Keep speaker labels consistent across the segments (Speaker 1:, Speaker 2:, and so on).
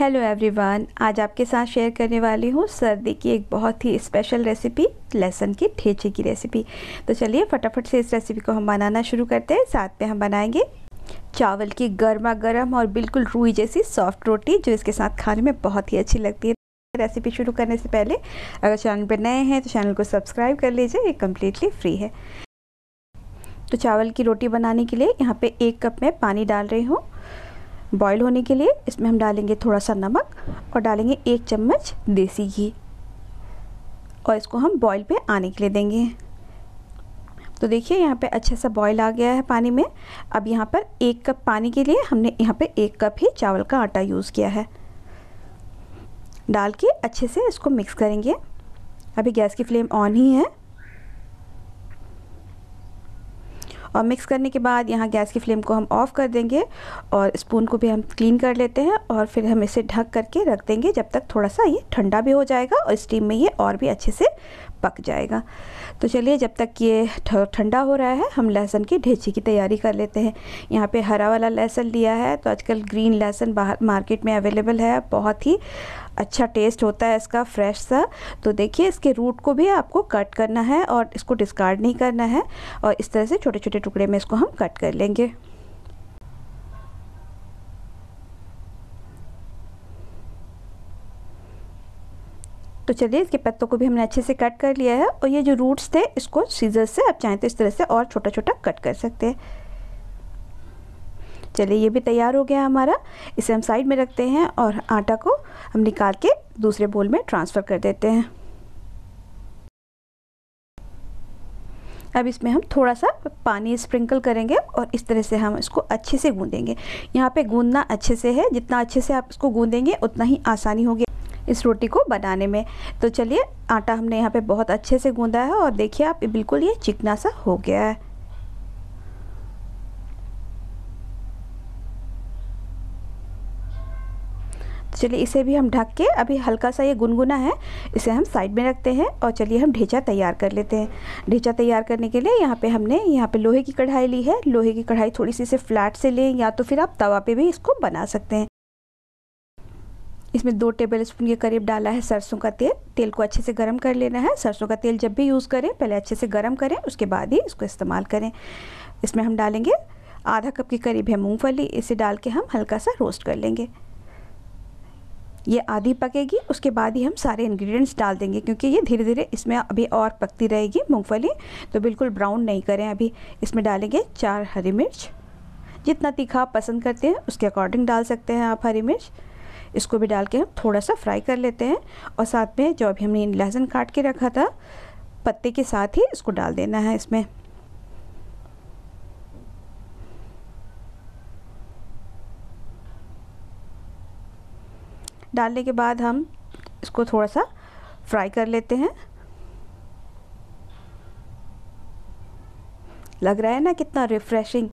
Speaker 1: hello everyone आज आपके साथ शेयर करने वाली हूँ सर्दी की एक बहुत ही स्पेशल रेसिपी लहसुन की ठेचे की रेसिपी तो चलिए फटाफट से इस रेसिपी को हम बनाना शुरू करते हैं साथ में हम बनाएंगे चावल की गर्मा गर्म और बिल्कुल रूई जैसी सॉफ्ट रोटी जो इसके साथ खाने में बहुत ही अच्छी लगती है रेसिपी शुरू करने से पहले अगर चैनल पर नए हैं तो चैनल को सब्सक्राइब कर लीजिए ये कम्प्लीटली फ्री है तो चावल की रोटी बनाने के लिए यहाँ पर एक कप में पानी डाल रही हूँ बॉईल होने के लिए इसमें हम डालेंगे थोड़ा सा नमक और डालेंगे एक चम्मच देसी घी और इसको हम बॉईल पे आने के लिए देंगे तो देखिए यहाँ पे अच्छे सा बॉईल आ गया है पानी में अब यहाँ पर एक कप पानी के लिए हमने यहाँ पे एक कप ही चावल का आटा यूज़ किया है डाल के अच्छे से इसको मिक्स करेंगे अभी गैस की फ्लेम ऑन ही है और मिक्स करने के बाद यहाँ गैस की फ्लेम को हम ऑफ़ कर देंगे और स्पून को भी हम क्लीन कर लेते हैं और फिर हम इसे ढक करके रख देंगे जब तक थोड़ा सा ये ठंडा भी हो जाएगा और स्टीम में ये और भी अच्छे से पक जाएगा तो चलिए जब तक ये ठंडा हो रहा है हम लहसुन की ढेची की तैयारी कर लेते हैं यहाँ पे हरा वाला लहसुन लिया है तो आजकल ग्रीन लहसुन बाहर मार्केट में अवेलेबल है बहुत ही अच्छा टेस्ट होता है इसका फ्रेश सा तो देखिए इसके रूट को भी आपको कट करना है और इसको डिस्कार्ड नहीं करना है और इस तरह से छोटे छोटे टुकड़े में इसको हम कट कर लेंगे तो चलिए इसके पत्तों को भी हमने अच्छे से कट कर लिया है और ये जो रूट्स थे इसको सीजर से आप चाहें तो इस तरह से और छोटा छोटा कट कर सकते हैं चलिए ये भी तैयार हो गया हमारा इसे हम साइड में रखते हैं और आटा को हम निकाल के दूसरे बोल में ट्रांसफ़र कर देते हैं अब इसमें हम थोड़ा सा पानी स्प्रिंकल करेंगे और इस तरह से हम इसको अच्छे से गूंदेंगे यहाँ पे गूंदना अच्छे से है जितना अच्छे से आप इसको गूंदेंगे उतना ही आसानी होगी इस रोटी को बनाने में तो चलिए आटा हमने यहाँ पे बहुत अच्छे से गूंदा है और देखिए आप बिल्कुल ये चिकना सा हो गया है चलिए इसे भी हम ढक के अभी हल्का सा ये गुनगुना है इसे हम साइड में रखते हैं और चलिए हम ढीचा तैयार कर लेते हैं ढीचा तैयार करने के लिए यहाँ पे हमने यहाँ पे लोहे की कढ़ाई ली है लोहे की कढ़ाई थोड़ी सी इसे फ्लैट से लें या तो फिर आप तवा पे भी इसको बना सकते हैं इसमें दो टेबल स्पून के करीब डाला है सरसों का तेल तेल को अच्छे से गर्म कर लेना है सरसों का तेल जब भी यूज़ करें पहले अच्छे से गर्म करें उसके बाद ही इसको इस्तेमाल करें इसमें हम डालेंगे आधा कप के करीब है मूंगफली इसे डाल के हम हल्का सा रोस्ट कर लेंगे ये आधी पकेगी उसके बाद ही हम सारे इंग्रेडिएंट्स डाल देंगे क्योंकि ये धीरे धीरे इसमें अभी और पकती रहेगी मूँगफली तो बिल्कुल ब्राउन नहीं करें अभी इसमें डालेंगे चार हरी मिर्च जितना तीखा आप पसंद करते हैं उसके अकॉर्डिंग डाल सकते हैं आप हरी मिर्च इसको भी डाल के हम थोड़ा सा फ्राई कर लेते हैं और साथ में जो अभी हमने लहसुन काट के रखा था पत्ते के साथ ही इसको डाल देना है इसमें डालने के बाद हम इसको थोड़ा सा फ्राई कर लेते हैं लग रहा है ना कितना रिफ्रेशिंग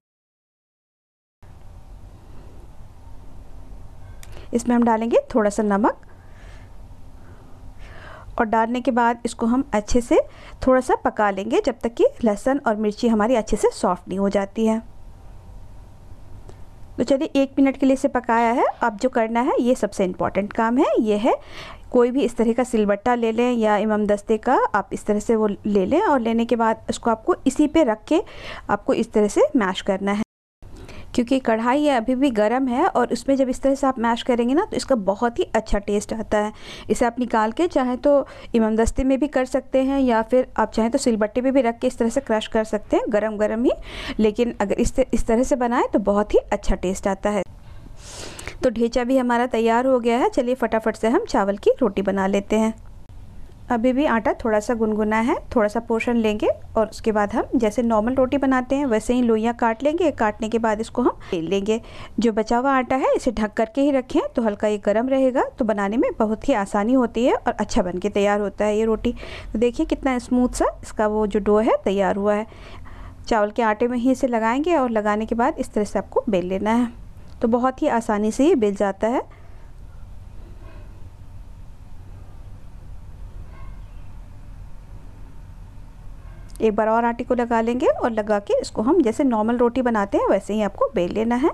Speaker 1: इसमें हम डालेंगे थोड़ा सा नमक और डालने के बाद इसको हम अच्छे से थोड़ा सा पका लेंगे जब तक कि लहसुन और मिर्ची हमारी अच्छे से सॉफ्ट नहीं हो जाती है तो चलिए एक मिनट के लिए इसे पकाया है अब जो करना है ये सबसे इम्पॉर्टेंट काम है ये है कोई भी इस तरह का सिलबट्टा ले लें या इमाम दस्ते का आप इस तरह से वो ले लें और लेने के बाद उसको आपको इसी पे रख के आपको इस तरह से मैश करना है क्योंकि कढ़ाई ये अभी भी गर्म है और उसमें जब इस तरह से आप मैश करेंगे ना तो इसका बहुत ही अच्छा टेस्ट आता है इसे आप निकाल के चाहें तो इमामदस्ते में भी कर सकते हैं या फिर आप चाहें तो सिलबट्टे में भी रख के इस तरह से क्रश कर सकते हैं गर्म गर्म ही लेकिन अगर इस इस तरह से बनाएँ तो बहुत ही अच्छा टेस्ट आता है तो ढेचा भी हमारा तैयार हो गया है चलिए फटाफट से हम चावल की रोटी बना लेते हैं अभी भी आटा थोड़ा सा गुनगुना है थोड़ा सा पोर्शन लेंगे और उसके बाद हम जैसे नॉर्मल रोटी बनाते हैं वैसे ही लोइयाँ काट लेंगे काटने के बाद इसको हम ले लेंगे जो बचा हुआ आटा है इसे ढक करके ही रखें तो हल्का ये गर्म रहेगा तो बनाने में बहुत ही आसानी होती है और अच्छा बन के तैयार होता है ये रोटी तो देखिए कितना स्मूथ सा इसका वो जो डो है तैयार हुआ है चावल के आटे में ही इसे लगाएँगे और लगाने के बाद इस तरह से आपको बेल लेना है तो बहुत ही आसानी से ये बेल जाता है एक बार और आटे को लगा लेंगे और लगा के इसको हम जैसे नॉर्मल रोटी बनाते हैं वैसे ही आपको बेल लेना है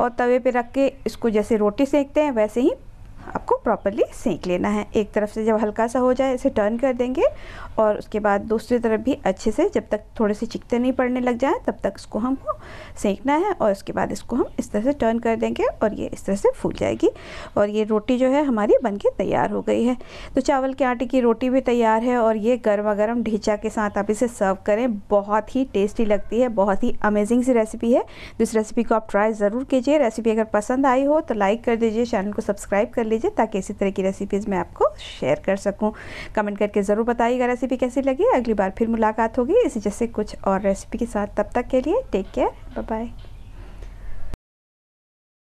Speaker 1: और तवे पे रख के इसको जैसे रोटी सेकते हैं वैसे ही आपको प्रॉपरली सेंक लेना है एक तरफ से जब हल्का सा हो जाए इसे टर्न कर देंगे और उसके बाद दूसरी तरफ भी अच्छे से जब तक थोड़े से चिकते नहीं पड़ने लग जाए तब तक इसको हमको सेंकना है और उसके बाद इसको हम इस तरह से टर्न कर देंगे और ये इस तरह से फूल जाएगी और ये रोटी जो है हमारी बन तैयार हो गई है तो चावल के आटे की रोटी भी तैयार है और ये गर्मा गर्म के साथ आप इसे सर्व करें बहुत ही टेस्टी लगती है बहुत ही अमेजिंग सी रेसिपी है तो इस रेसिपी को आप ट्राई ज़रूर कीजिए रेसिपी अगर पसंद आई हो तो लाइक कर दीजिए चैनल को सब्सक्राइब कर लीजिए लीजिए ताकि इसी तरह की रेसिपीज़ मैं आपको शेयर कर सकूँ कमेंट करके ज़रूर बताइएगा रेसिपी कैसी लगी अगली बार फिर मुलाकात होगी इसी जैसे कुछ और रेसिपी के साथ तब तक के लिए टेक केयर बाय